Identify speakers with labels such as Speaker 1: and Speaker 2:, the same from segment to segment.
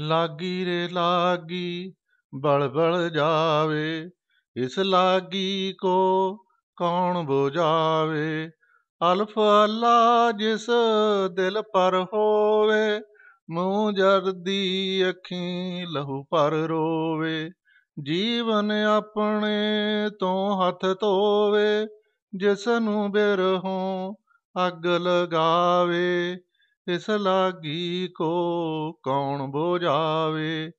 Speaker 1: ਲਾਗੀ ਰੇ ਲਾਗੀ ਬਲਬਲ ਜਾਵੇ ਇਸ ਲਾਗੀ ਕੋ ਕੌਣ ਬੁਝਾਵੇ ਅਲਫ ਅੱਲਾ ਜਿਸ ਦਿਲ ਪਰ ਹੋਵੇ ਮੂੰਹ ਜਰਦੀ ਅੱਖੀ ਲਹੂ ਪਰ ਰੋਵੇ ਜੀਵਨ ਆਪਣੇ ਤੋਂ ਹੱਥ ਧੋਵੇ ਜਿਸ ਨੂੰ ਬਿਰਹੋਂ ਅੱਗ ਲਗਾਵੇ ਇਸ ਲਾਗੀ ਕੋ ਕੌਣ ਬੁਝਾਵੇ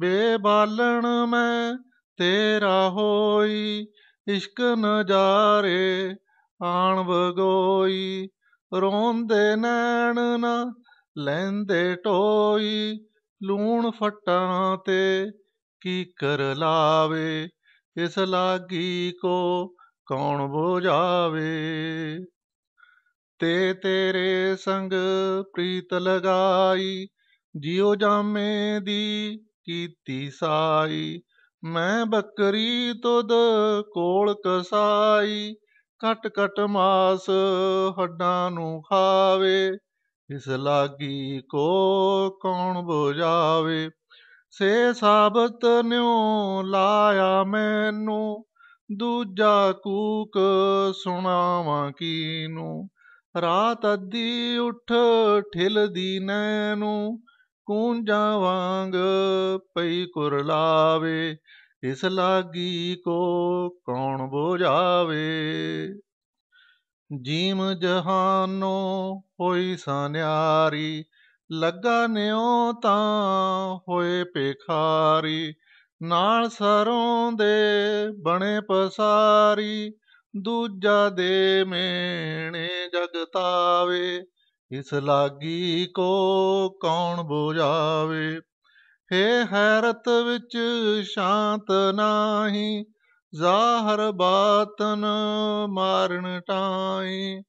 Speaker 1: ਬੇਬਾਲਣ ਮੈਂ ਤੇਰਾ ਹੋਈ ਇਸ਼ਕ ਨਜ਼ਾਰੇ ਆਣ ਵਗੋਈ ਰੋਂਦੇ ਨੈਣ ਨਾ ਲੈਂਦੇ ਟੋਈ ਲੂਣ ਫਟਾਂ ਤੇ ਕੀ ਕਰ ਲਾਵੇ ਇਸ ਲਾਗੀ ਕੋ ਕੌਣ ਬੁਝਾਵੇ ਤੇ ਤੇਰੇ ਸੰਗ ਪ੍ਰੀਤ ਲਗਾਈ ਜਿਉ ਜਾਮੇ ਦੀ ਕੀਤੀ ਸਾਈ ਮੈਂ ਬੱਕਰੀ ਤੁਦ ਕੋਲ ਕਸਾਈ ਕਟ ਕਟ ਮਾਸ ਹੱਡਾਂ ਨੂੰ ਖਾਵੇ ਇਸ ਲਾਗੀ ਕੋ ਕੌਣ ਬੁਝਾਵੇ ਸੇ ਸਾਬਤ ਨਿਉ ਲਾਇਆ ਮੈਨੂੰ ਦੂਜਾ ਕੂਕ ਸੁਣਾਵਾਂ ਕੀਨੂੰ ਰਾਤ ਅੱਧੀ ਉੱਠ ਠਿਲਦੀ ਨੈਨੂ ਕੂੰਜਾਂ ਵਾਂਗ ਪਈ ਕੁਰਲਾਵੇ ਇਸ ਲਾਗੀ ਕੋ ਕੌਣ ਬੁਝਾਵੇ ਜੀਮ ਜਹਾਨੋ ਹੋਈ ਸਨਿਆਰੀ ਲੱਗਾ ਨਿਉ ਤਾਂ ਹੋਏ ਪੇਖਾਰੀ ਨਾਲ ਸਰੋਂ ਦੇ ਬਣੇ ਪਸਾਰੀ ਦੂਜਾ ਦੇ ਮੇਣੇ ਜਗਤਾਵੇ ਇਸ ਲਾਗੀ ਕੋ ਕੌਣ ਬੁਝਾਵੇ ਹੇ ਹੈਰਤ ਵਿੱਚ ਸ਼ਾਂਤ ਨਾਹੀ ਜ਼ਾਹਰ ਬਾਤਨ ਮਾਰਨ ਟਾਈ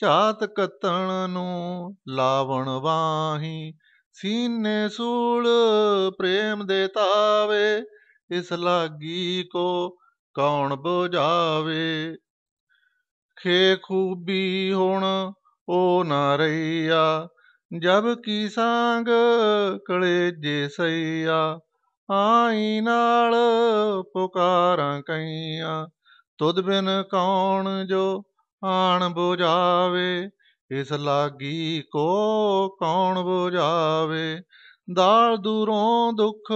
Speaker 1: ਚਾਤ ਕਤਣ ਨੂੰ ਲਾਵਣ ਵਾਹੀ ਸੀਨੇ ਸੂਲ ਪ੍ਰੇਮ ਦੇ ਤਾਵੇ ਇਸ ਲਾਗੀ ਕੋ ਕੌਣ ਬੁਝਾਵੇ ਖੇ ਖੂਬੀ ਹੁਣ ਉਹ ਨਾ ਰਈਆ ਜਬ ਕੀ ਸੰਗ ਕਲੇਜੇ ਸਈਆ ਆਈ ਨਾਲ ਪੁਕਾਰਾਂ ਕਈਆਂ ਤੁਧ ਬਿਨ ਕੌਣ ਜੋ ਆਣ ਬੁਝਾਵੇ ਇਸ ਲਾਗੀ ਕੋ ਕੌਣ ਬੁਝਾਵੇ ਦਾਲ ਦੂਰੋਂ ਦੁੱਖ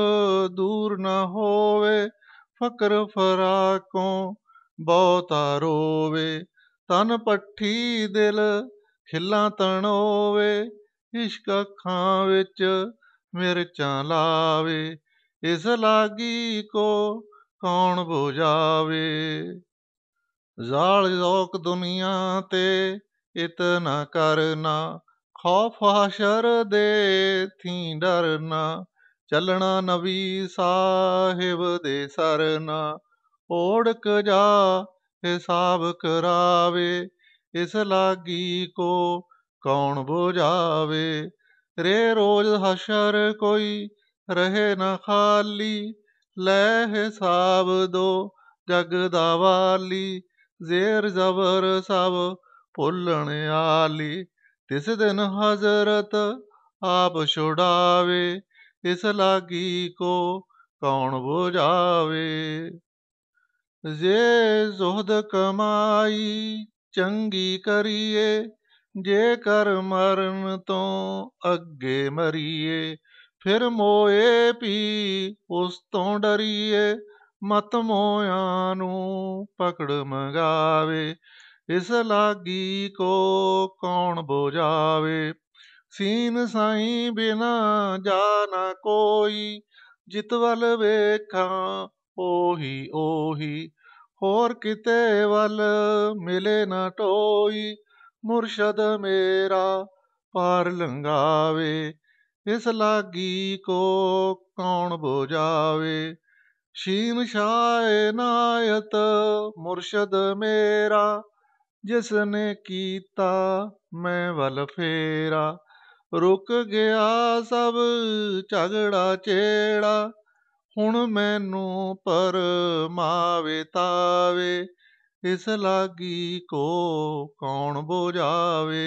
Speaker 1: ਦੂਰ ਨਾ ਹੋਵੇ ਫਕਰ ਫਰਾਕੋਂ ਬਹੁਤਾ ਰੋਵੇ ਤਨ ਪੱਠੀ ਦਿਲ ਖਿੱਲਾ ਤਣੋਵੇ ਇਸ਼ਕ ਅੱਖਾਂ ਵਿੱਚ ਮਿਰਚਾਂ ਲਾਵੇ ਇਸ ਲਾਗੀ ਕੋ ਕੌਣ ਬੁਝਾਵੇ ਜ਼ਾਲ ਲੋਕ ਦੁਨੀਆ ਤੇ ਇਤਨਾ ਕਰਨਾ ਖੌਫ ਹਸ਼ਰ ਦੇ ਥੀ ਡਰਨਾ ਚੱਲਣਾ ਨਵੀ ਸਾਹਿਬ ਦੇ ਸਰਨਾ ਓੜਕ ਜਾ ਹਿਸਾਬ ਕਰਾਵੇ ਇਸ ਲਾਗੀ ਕੋ ਕੌਣ ਬੁਝਾਵੇ ਰੇ ਰੋਜ਼ ਹਸ਼ਰ ਕੋਈ ਰਹੇ ਨਾ ਖਾਲੀ ਲੈ ਹਿਸਾਬ ਦੋ ਜਗ ਦਾ ਵਾਲੀ ਜ਼ੇਰ ਜ਼ਬਰ ਸਭ ਭੁੱਲਣ ਆਲੀ ਤਿਸ ਦਿਨ ਹਜ਼ਰਤ ਆਪ ਛੁਡਾਵੇ ਇਸ ਲਾਗੀ ਕੋ ਕੌਣ ਬੁਝਾਵੇ ਜੇ ਜ਼ੁਹਦ ਕਮਾਈ ਚੰਗੀ ਕਰੀਏ ਜੇ ਕਰ ਮਰਨ ਤੋਂ ਅੱਗੇ ਮਰੀਏ ਫਿਰ ਮੋਏ ਪੀ ਉਸ ਤੋਂ ਡਰੀਏ ਮਤ ਮੋਆਂ ਨੂੰ ਪਕੜ ਮੰਗਾਵੇ ਇਸ ਲਾਗੀ ਕੋ ਕੌਣ ਬੁਝਾਵੇ ਸੀਨ ਸਾਈ ਬਿਨਾ ਜਾਣਾ ਕੋਈ ਜਿਤ ਵੱਲ ਵੇਖਾਂ ਉਹੀ ਉਹੀ ਹੋਰ ਕਿਤੇ ਵੱਲ ਮਿਲੇ ਨਾ ਟੋਈ ਮੁਰਸ਼ਦ ਮੇਰਾ ਪਾਰ ਲੰਗਾਵੇ ਇਸ ਲਾਗੀ ਕੋ ਕੌਣ ਬੁਝਾਵੇ ਸ਼ੀਮ ਸ਼ਾਏ ਨਾਇਤ ਮੁਰਸ਼ਦ ਮੇਰਾ ਜਿਸ ਨੇ ਕੀਤਾ ਮੈਂ ਵੱਲ ਫੇਰਾ ਰੁਕ ਗਿਆ ਸਭ ਝਗੜਾ ਚੇੜਾ ਹੁਣ ਮੈਨੂੰ ਪਰਮਾਵੇ ਤਾਵੇ ਇਸ ਲਾਗੀ ਕੋ ਕੌਣ ਬੁਝਾਵੇ